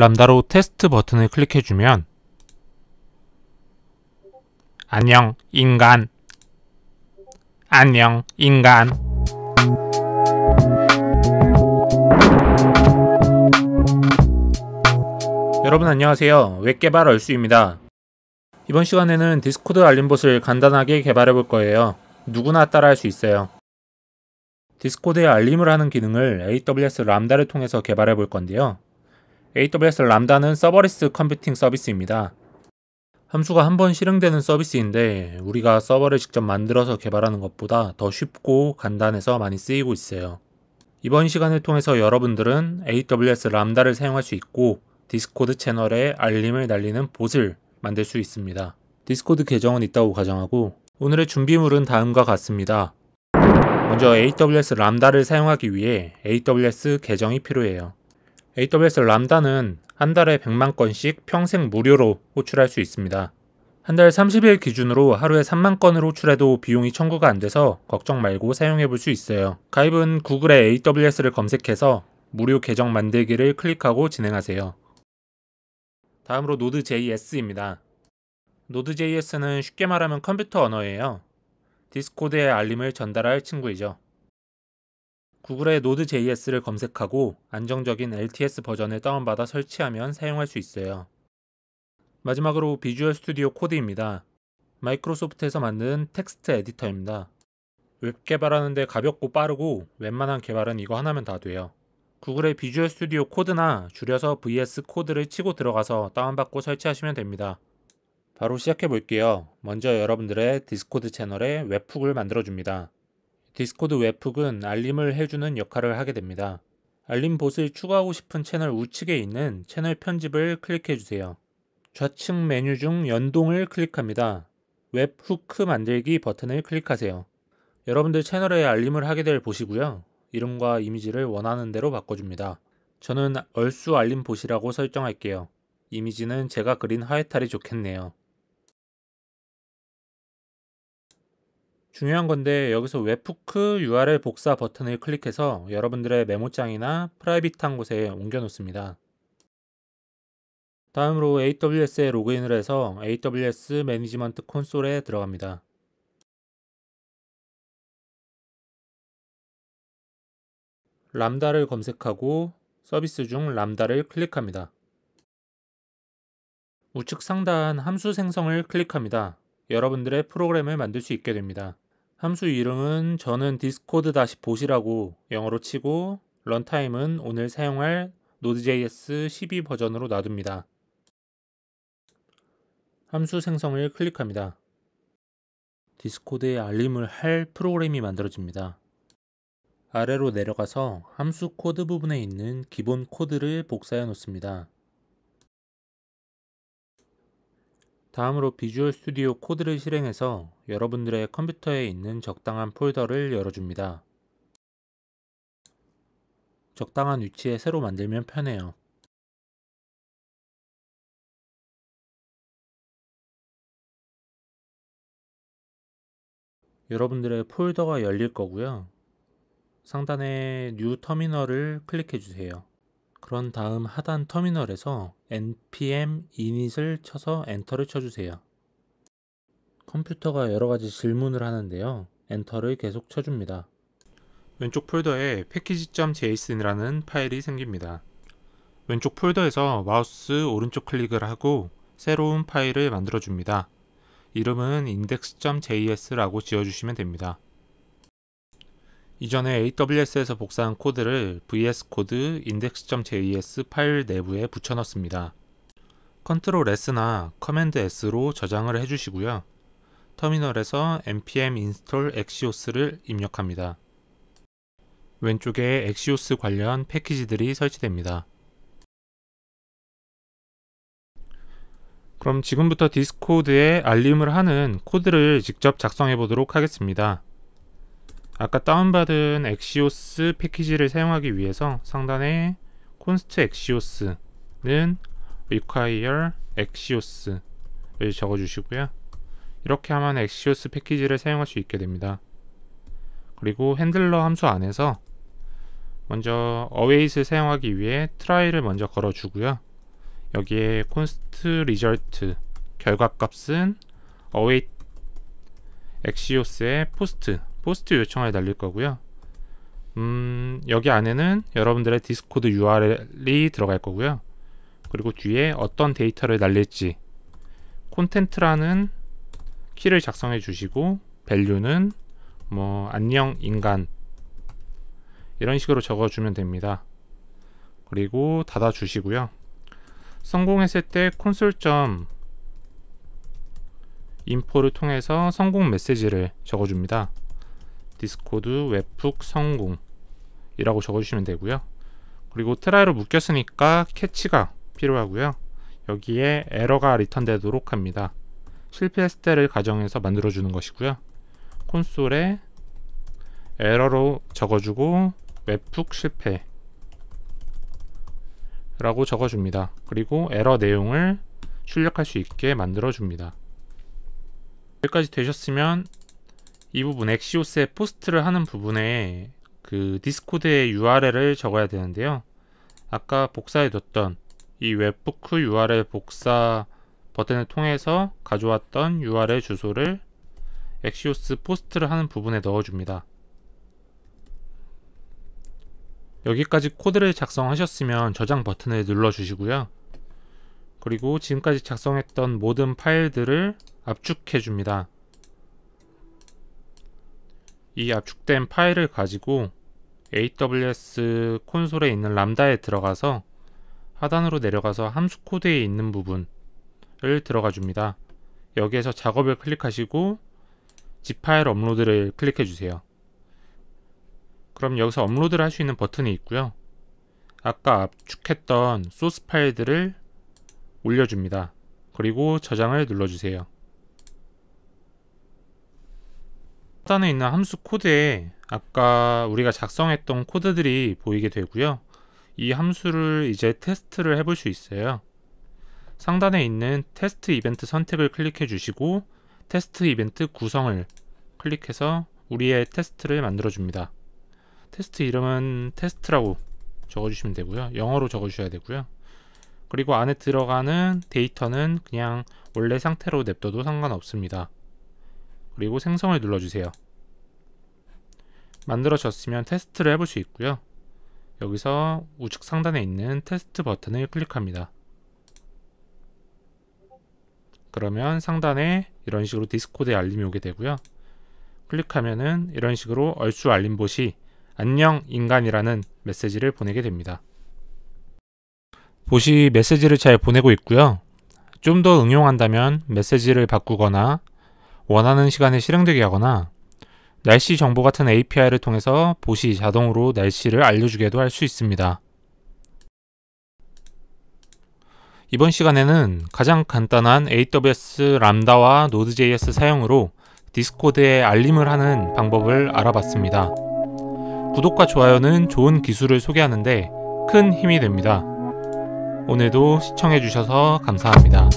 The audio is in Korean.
람다로 테스트 버튼을 클릭해주면 안녕 인간 안녕 인간 여러분 안녕하세요 웹개발 얼수입니다 이번 시간에는 디스코드 알림봇을 간단하게 개발해 볼 거예요 누구나 따라할 수 있어요 디스코드에 알림을 하는 기능을 AWS 람다를 통해서 개발해 볼 건데요 AWS 람다는 서버리스 컴퓨팅 서비스입니다. 함수가 한 번 실행되는 서비스인데 우리가 서버를 직접 만들어서 개발하는 것보다 더 쉽고 간단해서 많이 쓰이고 있어요. 이번 시간을 통해서 여러분들은 AWS 람다를 사용할 수 있고 디스코드 채널에 알림을 날리는 봇을 만들 수 있습니다. 디스코드 계정은 있다고 가정하고 오늘의 준비물은 다음과 같습니다. 먼저 AWS 람다를 사용하기 위해 AWS 계정이 필요해요. AWS 람다는 한 달에 100만 건씩 평생 무료로 호출할 수 있습니다. 한 달 30일 기준으로 하루에 3만 건을 호출해도 비용이 청구가 안 돼서 걱정 말고 사용해 볼 수 있어요. 가입은 구글의 AWS를 검색해서 무료 계정 만들기를 클릭하고 진행하세요. 다음으로 Node.js입니다. Node.js는 쉽게 말하면 컴퓨터 언어예요. 디스코드의 알림을 전달할 친구이죠. 구글의 Node.js를 검색하고 안정적인 LTS 버전을 다운받아 설치하면 사용할 수 있어요. 마지막으로 비주얼 스튜디오 코드입니다. 마이크로소프트에서 만든 텍스트 에디터입니다. 웹 개발하는데 가볍고 빠르고 웬만한 개발은 이거 하나면 다 돼요. 구글의 비주얼 스튜디오 코드나 줄여서 VS 코드를 치고 들어가서 다운받고 설치하시면 됩니다. 바로 시작해 볼게요. 먼저 여러분들의 디스코드 채널에 웹훅을 만들어 줍니다. 디스코드 웹훅은 알림을 해주는 역할을 하게 됩니다. 알림 봇을 추가하고 싶은 채널 우측에 있는 채널 편집을 클릭해주세요. 좌측 메뉴 중 연동을 클릭합니다. 웹후크 만들기 버튼을 클릭하세요. 여러분들 채널에 알림을 하게 될보시고요 이름과 이미지를 원하는 대로 바꿔줍니다. 저는 얼수 알림 봇이라고 설정할게요. 이미지는 제가 그린 하이탈이 좋겠네요. 중요한 건데 여기서 웹후크 URL 복사 버튼을 클릭해서 여러분들의 메모장이나 프라이빗한 곳에 옮겨 놓습니다. 다음으로 AWS에 로그인을 해서 AWS 매니지먼트 콘솔에 들어갑니다. 람다를 검색하고 서비스 중 람다를 클릭합니다. 우측 상단 함수 생성을 클릭합니다. 여러분들의 프로그램을 만들 수 있게 됩니다. 함수 이름은 저는 디스코드 다시 보시라고 영어로 치고 런타임은 오늘 사용할 Node.js 12 버전으로 놔둡니다. 함수 생성을 클릭합니다. 디스코드에 알림을 할 프로그램이 만들어집니다. 아래로 내려가서 함수 코드 부분에 있는 기본 코드를 복사해 놓습니다. 다음으로 비주얼 스튜디오 코드를 실행해서 여러분들의 컴퓨터에 있는 적당한 폴더를 열어줍니다. 적당한 위치에 새로 만들면 편해요. 여러분들의 폴더가 열릴 거고요. 상단에 i n a l 을 클릭해 주세요. 그런 다음 하단 터미널에서 npm init을 쳐서 엔터를 쳐주세요. 컴퓨터가 여러가지 질문을 하는데요. 엔터를 계속 쳐줍니다. 왼쪽 폴더에 package.json이라는 파일이 생깁니다. 왼쪽 폴더에서 마우스 오른쪽 클릭을 하고 새로운 파일을 만들어줍니다. 이름은 index.js라고 지어주시면 됩니다. 이전에 AWS에서 복사한 코드를 VS 코드 index.js 파일 내부에 붙여넣습니다. Ctrl S나 Command S로 저장을 해주시고요. 터미널에서 npm install axios를 입력합니다. 왼쪽에 axios 관련 패키지들이 설치됩니다. 그럼 지금부터 디스코드에 알림을 하는 코드를 직접 작성해 보도록 하겠습니다. 아까 다운받은 엑시오스 패키지를 사용하기 위해서 상단에 const exos는 require exos를 적어주시고요. 이렇게 하면 엑시오스 패키지를 사용할 수 있게 됩니다. 그리고 핸들러 함수 안에서 먼저 await을 사용하기 위해 try를 먼저 걸어주고요. 여기에 const result 결과값은 await exos의 post 포스트 요청하에 달릴 거고요. 음, 여기 안에는 여러분들의 디스코드 URL이 들어갈 거고요. 그리고 뒤에 어떤 데이터를 날릴지 콘텐트라는 키를 작성해 주시고 밸류는 뭐 안녕 인간 이런 식으로 적어주면 됩니다. 그리고 닫아 주시고요. 성공했을 때 콘솔점 인포를 통해서 성공 메시지를 적어줍니다. 디스코드 웹북 성공 이라고 적어주시면 되고요 그리고 트라이로 묶였으니까 캐치가 필요하고요 여기에 에러가 리턴되도록 합니다 실패했을 때를 가정해서 만들어주는 것이고요 콘솔에 에러로 적어주고 웹북 실패 라고 적어줍니다 그리고 에러 내용을 출력할 수 있게 만들어줍니다 여기까지 되셨으면 이 부분 엑시오스에 포스트를 하는 부분에 그 디스코드의 URL을 적어야 되는데요. 아까 복사해뒀던 이 웹부크 URL 복사 버튼을 통해서 가져왔던 URL 주소를 엑시오스 포스트를 하는 부분에 넣어줍니다. 여기까지 코드를 작성하셨으면 저장 버튼을 눌러주시고요. 그리고 지금까지 작성했던 모든 파일들을 압축해줍니다. 이 압축된 파일을 가지고 AWS 콘솔에 있는 람다에 들어가서 하단으로 내려가서 함수 코드에 있는 부분을 들어가 줍니다. 여기에서 작업을 클릭하시고 zip 파일 업로드를 클릭해 주세요. 그럼 여기서 업로드를 할 수 있는 버튼이 있고요. 아까 압축했던 소스 파일들을 올려줍니다. 그리고 저장을 눌러주세요. 선단에 있는 함수 코드에 아까 우리가 작성했던 코드들이 보이게 되고요. 이 함수를 이제 테스트를 해볼 수 있어요. 상단에 있는 테스트 이벤트 선택을 클릭해 주시고 테스트 이벤트 구성을 클릭해서 우리의 테스트를 만들어 줍니다. 테스트 이름은 테스트라고 적어주시면 되고요. 영어로 적어주셔야 되고요. 그리고 안에 들어가는 데이터는 그냥 원래 상태로 냅둬도 상관없습니다. 그리고 생성을 눌러주세요. 만들어졌으면 테스트를 해볼 수 있고요. 여기서 우측 상단에 있는 테스트 버튼을 클릭합니다. 그러면 상단에 이런 식으로 디스코드에 알림이 오게 되고요. 클릭하면은 이런 식으로 얼추 알림봇이 안녕 인간이라는 메시지를 보내게 됩니다. 보시 메시지를 잘 보내고 있고요. 좀 더 응용한다면 메시지를 바꾸거나 원하는 시간에 실행되게 하거나 날씨 정보 같은 API를 통해서 보시 자동으로 날씨를 알려주게도 할 수 있습니다. 이번 시간에는 가장 간단한 AWS 람다와 Node.js 사용으로 디스코드에 알림을 하는 방법을 알아봤습니다. 구독과 좋아요는 좋은 기술을 소개하는데 큰 힘이 됩니다. 오늘도 시청해주셔서 감사합니다.